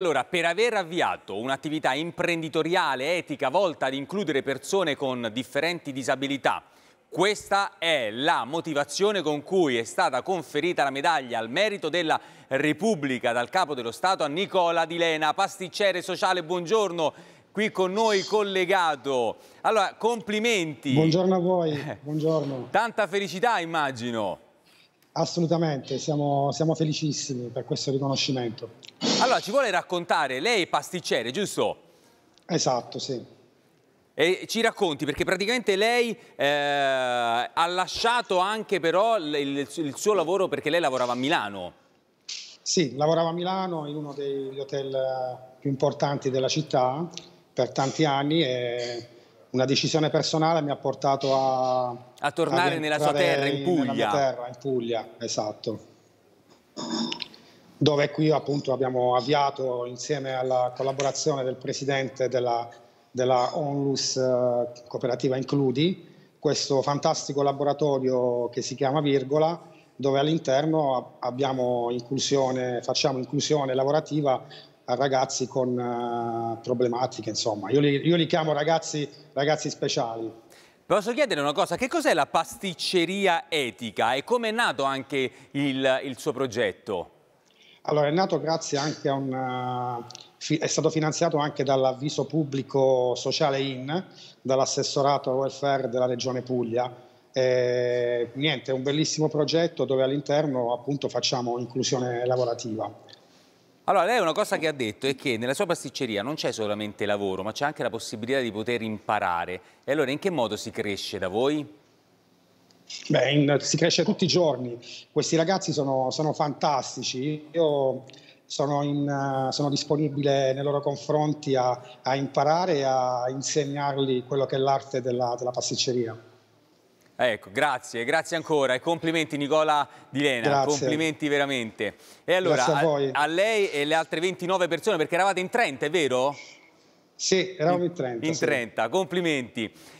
Allora, per aver avviato un'attività imprenditoriale etica volta ad includere persone con differenti disabilità, questa è la motivazione con cui è stata conferita la medaglia al merito della Repubblica dal Capo dello Stato a Nicola Di Lena, pasticcere sociale, buongiorno, qui con noi collegato. Allora, complimenti. Buongiorno a voi, eh, buongiorno. Tanta felicità immagino. Assolutamente, siamo, siamo felicissimi per questo riconoscimento. Allora, ci vuole raccontare, lei è pasticcere, giusto? Esatto, sì. E ci racconti, perché praticamente lei eh, ha lasciato anche però il, il suo lavoro perché lei lavorava a Milano. Sì, lavorava a Milano in uno degli hotel eh, più importanti della città per tanti anni e una decisione personale mi ha portato a... A tornare nella sua terra, in Puglia. Nella mia terra, in Puglia, esatto dove qui appunto abbiamo avviato insieme alla collaborazione del presidente della, della Onlus eh, Cooperativa Includi questo fantastico laboratorio che si chiama Virgola dove all'interno inclusione, facciamo inclusione lavorativa a ragazzi con eh, problematiche insomma io li, io li chiamo ragazzi, ragazzi speciali Posso chiedere una cosa, che cos'è la pasticceria etica e come è nato anche il, il suo progetto? Allora, è nato grazie anche a un... Eh, è stato finanziato anche dall'avviso pubblico sociale IN, dall'assessorato welfare della regione Puglia. E, niente, è un bellissimo progetto dove all'interno appunto facciamo inclusione lavorativa. Allora, lei una cosa che ha detto è che nella sua pasticceria non c'è solamente lavoro, ma c'è anche la possibilità di poter imparare. E allora in che modo si cresce da voi? Beh, in, si cresce tutti i giorni, questi ragazzi sono, sono fantastici, io sono, in, sono, disponibile nei loro confronti a, a, imparare e a insegnargli quello che è l'arte della, della pasticceria. Ecco, grazie, grazie ancora e complimenti Nicola Di Lena, grazie. complimenti veramente. E allora, a, a, lei e le altre 29 persone, perché eravate in 30, è vero? Sì, eravamo in 30. In 30, complimenti.